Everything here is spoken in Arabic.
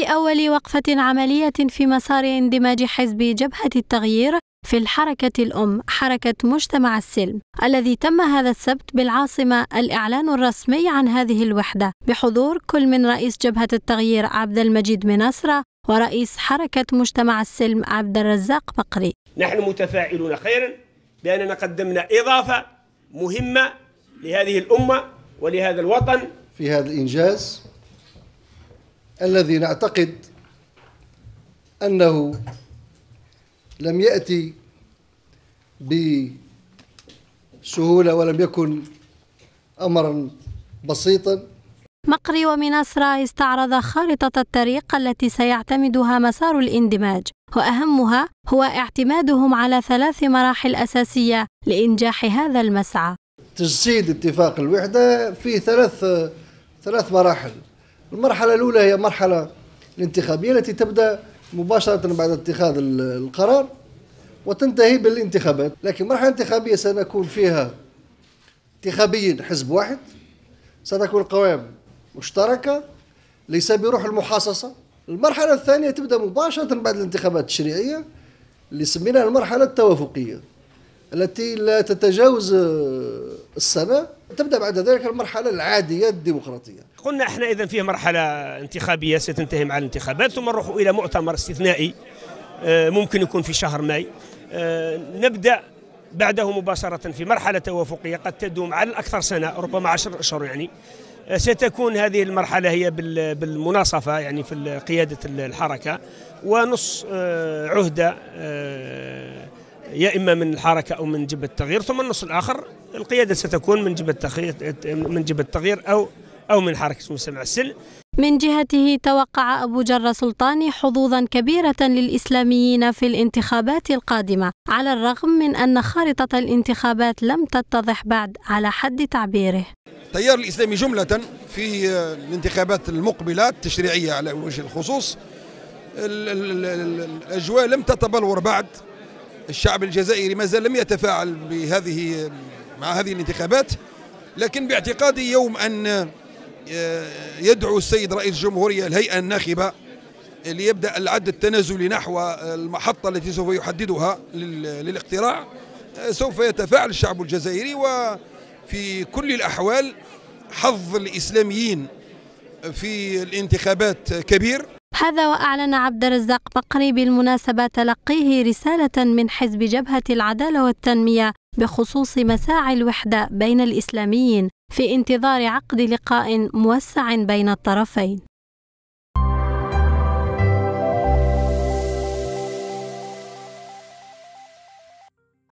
في أول وقفة عملية في مسار اندماج حزب جبهة التغيير في الحركة الأم حركة مجتمع السلم الذي تم هذا السبت بالعاصمة الإعلان الرسمي عن هذه الوحدة بحضور كل من رئيس جبهة التغيير عبد المجيد منصرة ورئيس حركة مجتمع السلم عبد الرزاق بقري نحن متفاعلون خيرا بأننا قدمنا إضافة مهمة لهذه الأمة ولهذا الوطن في هذا الإنجاز الذي نعتقد أنه لم يأتي بسهولة ولم يكن أمرا بسيطا مقري ومناصرة استعرض خارطة الطريق التي سيعتمدها مسار الاندماج وأهمها هو اعتمادهم على ثلاث مراحل أساسية لإنجاح هذا المسعى تجسيد اتفاق الوحدة في ثلاث ثلاث مراحل المرحلة الأولى هي مرحلة الانتخابية التي تبدأ مباشرة بعد اتخاذ القرار وتنتهي بالانتخابات لكن مرحلة انتخابية سنكون فيها انتخابيا حزب واحد ستكون القوائم مشتركة ليس بروح المحاصصة المرحلة الثانية تبدأ مباشرة بعد الانتخابات التشريعية اللي سميناها المرحلة التوافقية التي لا تتجاوز السنة تبدأ بعد ذلك المرحلة العادية الديمقراطية قلنا احنا إذا فيه مرحلة انتخابية ستنتهي مع الانتخابات ثم نروح إلى مؤتمر استثنائي آه، ممكن يكون في شهر ماي آه، نبدأ بعده مباشرة في مرحلة توافقية قد تدوم على الأكثر سنة ربما عشر أشهر يعني آه، ستكون هذه المرحلة هي بالمناصفة يعني في قيادة الحركة ونص عهدة يا اما من الحركه او من جبهه التغيير ثم النص الاخر القياده ستكون من جبهه التغيير من جبهه التغيير او او من حركه مجتمع السلم من جهته توقع أبو جر سلطاني حظوظا كبيرة للإسلاميين في الانتخابات القادمة على الرغم من أن خارطة الانتخابات لم تتضح بعد على حد تعبيره التيار الإسلامي جملة في الانتخابات المقبلة التشريعية على وجه الخصوص الأجواء لم تتبلور بعد الشعب الجزائري ما زال لم يتفاعل بهذه مع هذه الانتخابات لكن باعتقادي يوم أن آه، يدعو السيد رئيس الجمهورية الهيئة الناخبة ليبدأ العد التنازلي نحو المحطة التي سوف يحددها للاقتراع آه، سوف يتفاعل الشعب الجزائري وفي كل الأحوال حظ الإسلاميين في الانتخابات كبير هذا وأعلن عبد الرزاق بقري بالمناسبة تلقيه رسالة من حزب جبهة العدالة والتنمية بخصوص مساعي الوحدة بين الإسلاميين في انتظار عقد لقاء موسع بين الطرفين